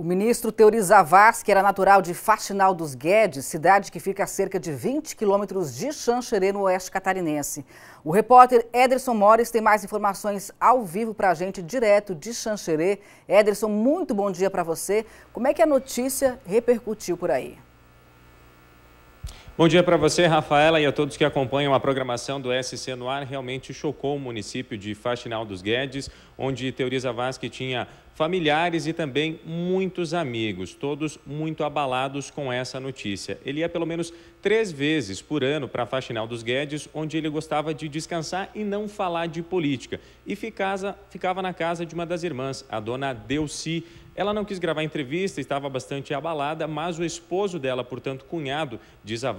O ministro Teori Zavascki, que era natural de Faxinal dos Guedes, cidade que fica a cerca de 20 quilômetros de Xanxerê, no oeste catarinense. O repórter Ederson Mores tem mais informações ao vivo para a gente, direto de Xanxerê. Ederson, muito bom dia para você. Como é que a notícia repercutiu por aí? Bom dia para você, Rafaela, e a todos que acompanham a programação do SC no ar. Realmente chocou o município de Faxinal dos Guedes, onde Teoriza Vasque tinha familiares e também muitos amigos, todos muito abalados com essa notícia. Ele ia pelo menos três vezes por ano para Faxinal dos Guedes, onde ele gostava de descansar e não falar de política. E ficava, ficava na casa de uma das irmãs, a dona Delci, ela não quis gravar a entrevista, estava bastante abalada, mas o esposo dela, portanto, cunhado, diz a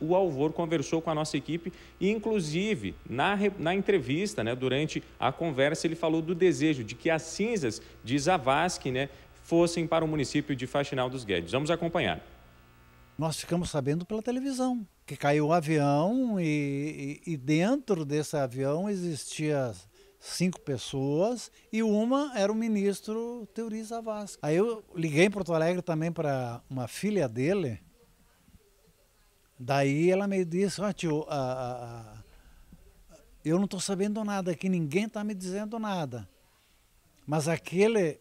o Alvor conversou com a nossa equipe e, inclusive, na, na entrevista, né, durante a conversa, ele falou do desejo de que as cinzas de Zavascki né, fossem para o município de Faxinal dos Guedes. Vamos acompanhar. Nós ficamos sabendo pela televisão que caiu o um avião e, e, e dentro desse avião existia cinco pessoas e uma era o ministro Teori Zavascki. Aí eu liguei em Porto Alegre também para uma filha dele. Daí ela me disse, ó oh, tio, eu não estou sabendo nada aqui, ninguém está me dizendo nada. Mas aquele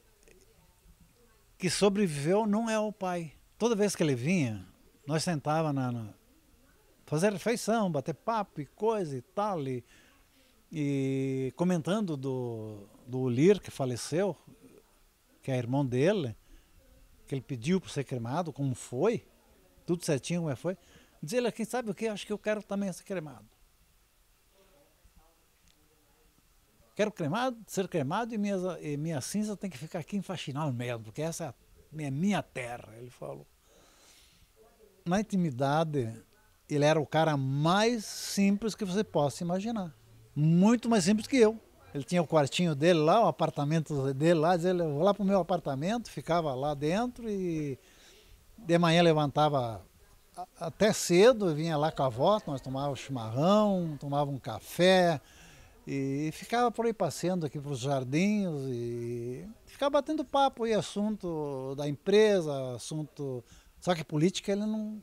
que sobreviveu não é o pai. Toda vez que ele vinha, nós sentávamos na, na fazer refeição, bater papo e coisa e tal. E, e comentando do, do Ulir, que faleceu, que é irmão dele, que ele pediu para ser cremado, como foi, tudo certinho como é foi. Diz ele, quem sabe o que? Acho que eu quero também ser cremado. Quero cremado, ser cremado e, minha e minha cinza tem que ficar aqui em Faxinal mesmo, porque essa é minha, é minha terra, ele falou. Na intimidade, ele era o cara mais simples que você possa imaginar muito mais simples que eu. Ele tinha o quartinho dele lá, o apartamento dele lá, dizia, eu vou lá para o meu apartamento, ficava lá dentro e de manhã levantava até cedo, vinha lá com a avó, nós tomávamos chimarrão, tomávamos um café e ficava por aí passeando aqui para os jardins e ficava batendo papo aí, assunto da empresa, assunto... Só que política ele não,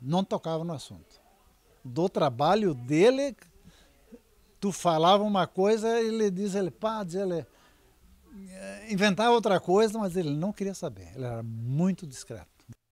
não tocava no assunto. Do trabalho dele, tu falava uma coisa, ele diz, ele, padre, ele é, inventava outra coisa, mas ele não queria saber, ele era muito discreto.